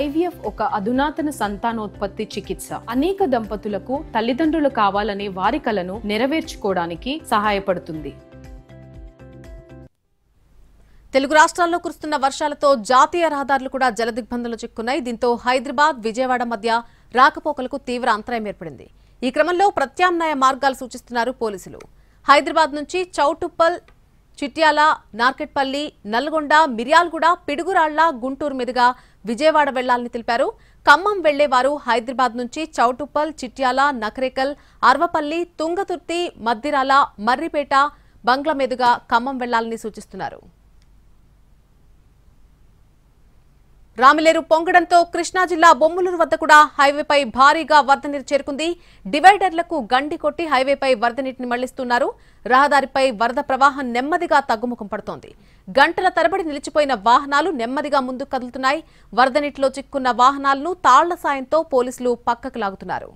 IVF ఒక అధునాతన సంతానోత్పత్తి చికిత్స అనేక దంపతులకు తల్లిదండ్రులు కావాలనే వారి కలను నెరవేర్చుకోవడానికి సహాయపడుతుంది తెలుగు రాష్ట్రాల్లో కురుస్తున్న వర్షాలతో జాతీయ రహదారులు కూడా జలదిగ్బంధంలో చిక్కున్నాయి దీంతో హైదరాబాద్ విజయవాడ మధ్య రాకపోకలకు తీవ్ర అంతరాయం ఏర్పడింది ఈ క్రమంలో ప్రత్యామ్నాయ మార్గాలు సూచిస్తున్నారు పోలీసులు హైదరాబాద్ నుంచి చౌటుప్పల్ చిట్యాల నార్కెట్పల్లి నల్గొండ మిర్యాలగూడ పిడుగురాళ్ల గుంటూరు మీదుగా విజయవాడ వెళ్లాలని తెలిపారు ఖమ్మం వెళ్లేవారు హైదరాబాద్ నుంచి చౌటుప్పల్ చిట్యాల నకరేకల్ అర్వపల్లి తుంగతుర్తి మద్దిరాల మర్రిపేట బంగ్లా మీదుగా ఖమ్మం వెళ్లాలని సూచిస్తున్నారు రామిలేరు పొంగడంతో కృష్ణా జిల్లా బొమ్మలూరు వద్ద కూడా హైవేపై భారీగా వరద నీరు చేరుకుంది డివైడర్లకు గండి కొట్టి హైవేపై వరద నీటిని మళ్లిస్తున్నారు రహదారిపై వరద ప్రవాహం నెమ్మదిగా తగ్గుముఖం పడుతోంది గంటల తరబడి నిలిచిపోయిన వాహనాలు నెమ్మదిగా ముందుకు కదులుతున్నాయి వరద నీటిలో చిక్కున్న వాహనాలను తాళ్ల సాయంతో పోలీసులు పక్కకు లాగుతున్నారు